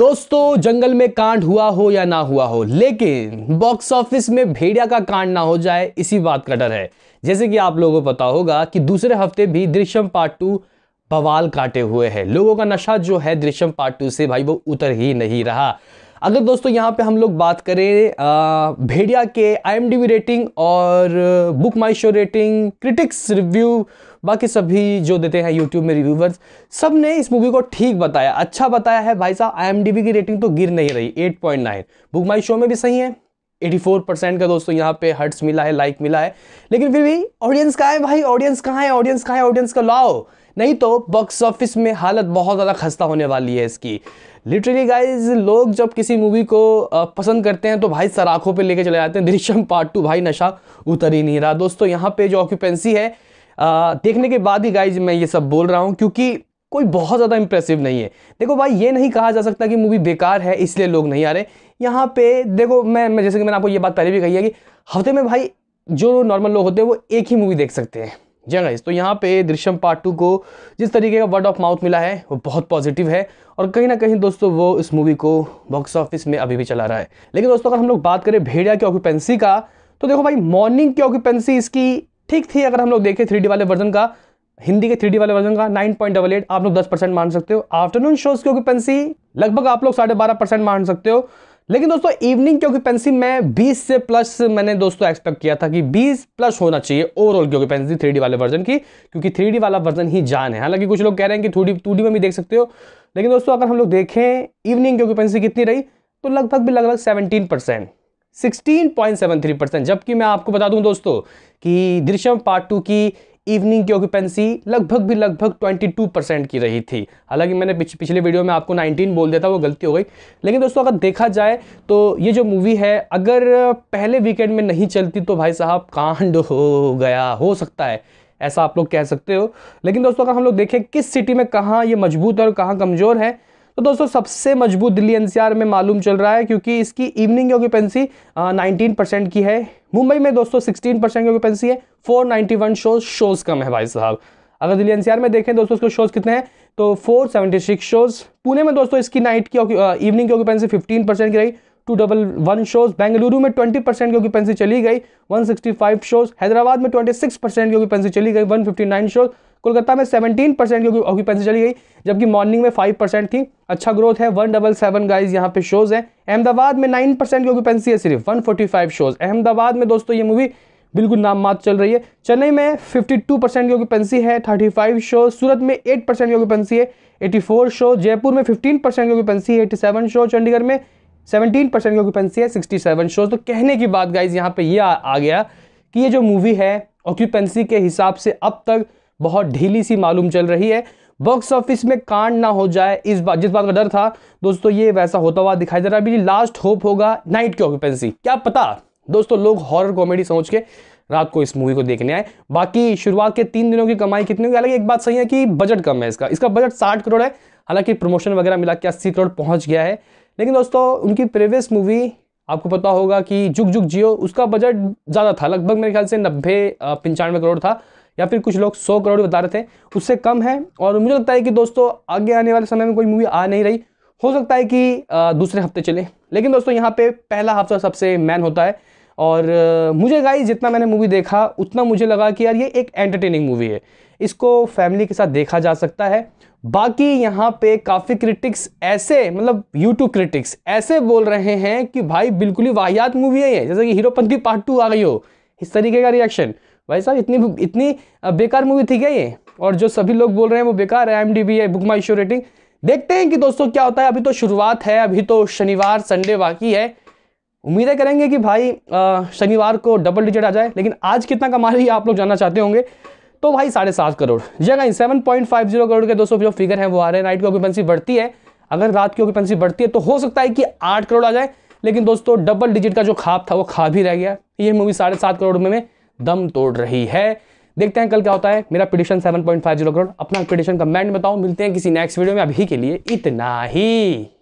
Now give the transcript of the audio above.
दोस्तों जंगल में कांड हुआ हो या ना हुआ हो लेकिन बॉक्स ऑफिस में भेड़िया का कांड ना हो जाए इसी बात का डर है जैसे कि आप लोगों को पता होगा कि दूसरे हफ्ते भी दृश्यम पार्ट टू बवाल काटे हुए है लोगों का नशा जो है दृश्यम पार्ट टू से भाई वो उतर ही नहीं रहा अगर दोस्तों यहाँ पे हम लोग बात करें भेड़िया के आई रेटिंग और book my show rating critics review बाकी सभी जो देते हैं यूट्यूब में रिव्यूवर्स सब ने इस मूवी को ठीक बताया अच्छा बताया है भाई साहब आई की रेटिंग तो गिर नहीं रही eight point nine book my show में भी सही है 84 परसेंट का दोस्तों यहाँ पे हर्ट्स मिला है लाइक मिला है लेकिन फिर भी ऑडियंस कहाँ है भाई ऑडियंस कहाँ है ऑडियंस कहाँ है ऑडियंस का लाओ नहीं तो बॉक्स ऑफिस में हालत बहुत ज़्यादा खस्ता होने वाली है इसकी लिटरली गाइज लोग जब किसी मूवी को पसंद करते हैं तो भाई सराखों पे लेके चले जाते हैं दृश्यम पार्ट टू भाई नशा उतर ही नहीं रहा दोस्तों यहाँ पे जो ऑक्यूपेंसी है आ, देखने के बाद ही गाइज मैं ये सब बोल रहा हूँ क्योंकि कोई बहुत ज़्यादा इंप्रेसिव नहीं है देखो भाई ये नहीं कहा जा सकता कि मूवी बेकार है इसलिए लोग नहीं आ रहे यहाँ पे देखो मैं, मैं जैसे कि मैंने आपको ये बात पहले भी कही है कि हफ्ते में भाई जो नॉर्मल लोग होते हैं वो एक ही मूवी देख सकते हैं जी हाँ तो यहाँ पे दृश्यम पार्ट टू को जिस तरीके का वर्ड ऑफ माउथ मिला है वो बहुत पॉजिटिव है और कहीं ना कहीं दोस्तों वो इस मूवी को बॉक्स ऑफिस में अभी भी चला रहा है लेकिन दोस्तों अगर हम लोग बात करें भेड़िया की ऑक्यूपेंसी का तो देखो भाई मॉर्निंग की ऑक्यूपेंसी इसकी ठीक थी अगर हम लोग देखें थ्री वाले वर्जन का हिंदी के थ्री वाले वर्जन का नाइन पॉइंट डबल एट आप लोग दस परसेंट मान सकते हो आफ्टरनून शोज की ऑक्यूपेंसी लगभग आप लोग साढ़े बारह परसेंट मान सकते हो लेकिन दोस्तों इवनिंग की ऑक्यूपेंसी में 20 से प्लस मैंने दोस्तों एक्सपेक्ट किया था कि 20 प्लस होना चाहिए ओवरऑल की ऑक्यूपेंसी थ्री वाले वर्जन की क्योंकि थ्री वाला वर्जन ही जान है हालांकि कुछ लोग कह रहे हैं कि थ्री डी में भी देख सकते हो लेकिन दोस्तों अगर हम लोग देखें इवनिंग की ऑक्यूपेंसी कितनी रही तो लगभग भी लगभग सेवनटीन परसेंट 16.73 परसेंट जबकि मैं आपको बता दूं दोस्तों कि दृश्यम पार्ट टू की इवनिंग की ऑक्यूपेंसी लगभग भी लगभग 22 परसेंट की रही थी हालांकि मैंने पिछ, पिछले वीडियो में आपको 19 बोल दिया था वो गलती हो गई लेकिन दोस्तों अगर देखा जाए तो ये जो मूवी है अगर पहले वीकेंड में नहीं चलती तो भाई साहब कांड हो गया हो सकता है ऐसा आप लोग कह सकते हो लेकिन दोस्तों अगर हम लोग देखें किस सिटी में कहाँ ये मजबूत है और कहाँ कमज़ोर है तो दोस्तों सबसे मजबूत दिल्ली एनसीआर में मालूम चल रहा है क्योंकि इसकी इवनिंग की ऑक्यूपेंसी नाइनटीन परसेंट की है मुंबई में दोस्तों सिक्सटीन परसेंट की ऑक्यूपेंसी है four ninety one shows shows कम है भाई साहब अगर दिल्ली एनसीआर में देखें दोस्तों उसके शोज कितने हैं तो four seventy six shows Pune में दोस्तों इसकी नाइट की इवनिंग की ऑक्यूपेंसी फिफ्टीन परसेंट की रही two double one shows Bengaluru में ट्वेंटी परसेंट की ऑक्यूपेंसी चली गई one sixty five shows Hyderabad में ट्वेंटी सिक्स परसेंट की ऑक्यूपेंसी चली गई one fifty nine shows Kolkata में 17 परसेंट की ऑक्यूपेंसी चली गई जबकि मॉर्निंग में 5 परसेंट थी अच्छा ग्रोथ है वन डबल सेवन गाइज यहाँ पे शोज़ हैं अहमदाबाद में 9 परसेंट की ऑक्यूपेंसी है सिर्फ 145 शोज़ अहमदाबाद में दोस्तों ये मूवी बिल्कुल नाम मात चल रही है चेन्नई में 52 परसेंट की ऑक्यूपेंसी है 35 शो सूरत में 8 परसेंट की ऑक्यूपेंसी है 84 शो जयपुर में 15 परसेंट की ऑक्यूपेंसी है 87 शो चंडीगढ़ में 17 परसेंट की ऑक्यूपेंसी है 67 शो तो कहने की बात गाइज यहाँ पे ये आ, आ गया कि ये जो मूवी है ऑक्यूपेंसी के हिसाब से अब तक बहुत ढीली सी मालूम चल रही है बॉक्स ऑफिस में कांड ना हो जाए इस बात जिस बात का डर था दोस्तों ये वैसा होता हुआ दिखाई दे रहा है अभी लास्ट होप होगा नाइट की ऑक्यूपेंसी क्या पता दोस्तों लोग हॉरर कॉमेडी समझ के रात को इस मूवी को देखने आए बाकी शुरुआत के तीन दिनों की कमाई कितनी होगी हालांकि एक बात सही है कि बजट कम है इसका इसका बजट साठ करोड़ है हालांकि प्रमोशन वगैरह मिला के अस्सी करोड़ पहुंच गया है लेकिन दोस्तों उनकी प्रीवियस मूवी आपको पता होगा कि जुग जुग जियो उसका बजट ज़्यादा था लगभग मेरे ख्याल से नब्बे पंचानवे करोड़ था या फिर कुछ लोग सौ करोड़ बता रहे थे उससे कम है और मुझे लगता है कि दोस्तों आगे आने वाले समय में कोई मूवी आ नहीं रही हो सकता है कि दूसरे हफ्ते चले लेकिन दोस्तों यहाँ पे पहला हफ्ता सबसे मैन होता है और मुझे गाई जितना मैंने मूवी देखा उतना मुझे लगा कि यार ये एक एंटरटेनिंग मूवी है इसको फैमिली के साथ देखा जा सकता है बाकी यहाँ पे काफ़ी क्रिटिक्स ऐसे मतलब यूट्यूब क्रिटिक्स ऐसे बोल रहे हैं कि भाई बिल्कुल ही वाहियात मूवी है जैसे कि हीरोपंथी पार्ट टू आ गई हो इस तरीके का रिएक्शन भाई साहब इतनी इतनी बेकार मूवी थी क्या ये और जो सभी लोग बोल रहे हैं वो बेकार है एम डी बी है बुक माई शो रेटिंग देखते हैं कि दोस्तों क्या होता है अभी तो शुरुआत है अभी तो शनिवार संडे बाकी है उम्मीदें करेंगे कि भाई शनिवार को डबल डिजिट आ जाए लेकिन आज कितना कमा रही है आप लोग जानना चाहते होंगे तो भाई साढ़े सात करोड़ जी जगह seven point five zero crore के दोस्तों जो फिगर है वो आ रहे हैं नाइट की ऑक्यूपेंसी बढ़ती है अगर रात की ऑक्यूपेंसी बढ़ती है तो हो सकता है कि आठ करोड़ आ जाए लेकिन दोस्तों डबल डिजिट का जो खाब था वो खा भी रह गया ये मूवी साढ़े सात करोड़ में, में दम तोड़ रही है देखते हैं कल क्या होता है मेरा पिटिशन 7.50 करोड़ अपना पिटिशन कमेंट बताओ मिलते हैं किसी नेक्स्ट वीडियो में अभी के लिए इतना ही